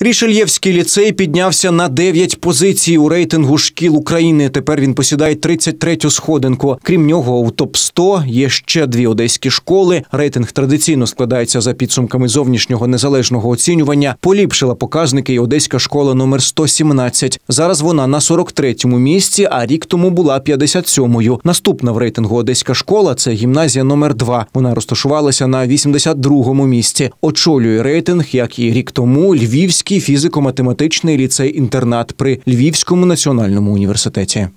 Рішельєвський ліцей піднявся на 9 позицій у рейтингу шкіл України. Тепер він посідає 33-ю сходинку. Крім нього, у топ 100 є ще дві одеські школи. Рейтинг традиційно складається за підсумками зовнішнього незалежного оцінювання. Поліпшила показники і одеська школа номер 117. Зараз вона на 43-му місці, а рік тому була 57-ю. Наступна в рейтингу одеська школа це гімназія номер 2 Вона розташувалася на 82-му місці. Очолює рейтинг, як і рік тому Львівська. Львівський фізико-математичний ліцей інтернат при Львівському національному університеті.